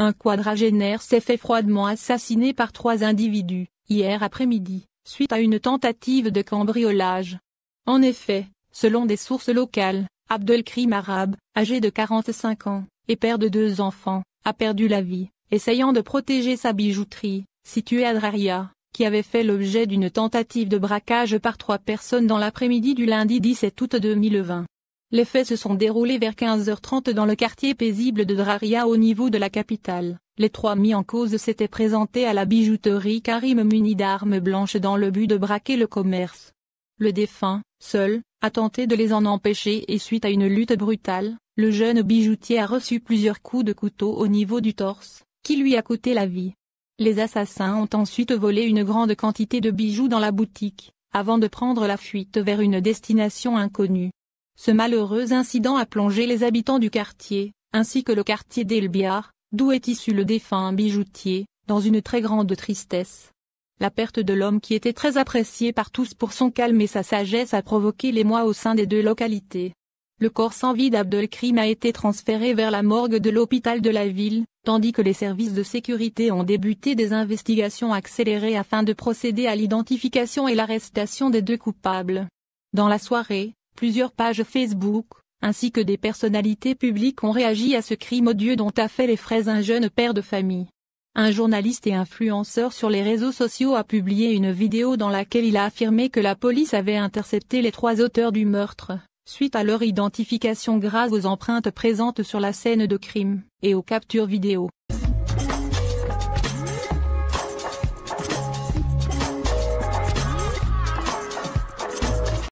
Un quadragénaire s'est fait froidement assassiner par trois individus, hier après-midi, suite à une tentative de cambriolage. En effet, selon des sources locales, Abdelkrim Arab, âgé de 45 ans, et père de deux enfants, a perdu la vie, essayant de protéger sa bijouterie, située à Draria, qui avait fait l'objet d'une tentative de braquage par trois personnes dans l'après-midi du lundi 17 août 2020. Les faits se sont déroulés vers 15h30 dans le quartier paisible de Draria au niveau de la capitale. Les trois mis en cause s'étaient présentés à la bijouterie Karim munis d'armes blanches dans le but de braquer le commerce. Le défunt, seul, a tenté de les en empêcher et suite à une lutte brutale, le jeune bijoutier a reçu plusieurs coups de couteau au niveau du torse, qui lui a coûté la vie. Les assassins ont ensuite volé une grande quantité de bijoux dans la boutique, avant de prendre la fuite vers une destination inconnue. Ce malheureux incident a plongé les habitants du quartier, ainsi que le quartier d'Elbiar, d'où est issu le défunt bijoutier, dans une très grande tristesse. La perte de l'homme qui était très apprécié par tous pour son calme et sa sagesse a provoqué l'émoi au sein des deux localités. Le corps sans vie d'Abdelkrim a été transféré vers la morgue de l'hôpital de la ville, tandis que les services de sécurité ont débuté des investigations accélérées afin de procéder à l'identification et l'arrestation des deux coupables. Dans la soirée, Plusieurs pages Facebook, ainsi que des personnalités publiques ont réagi à ce crime odieux dont a fait les frais un jeune père de famille. Un journaliste et influenceur sur les réseaux sociaux a publié une vidéo dans laquelle il a affirmé que la police avait intercepté les trois auteurs du meurtre, suite à leur identification grâce aux empreintes présentes sur la scène de crime, et aux captures vidéo.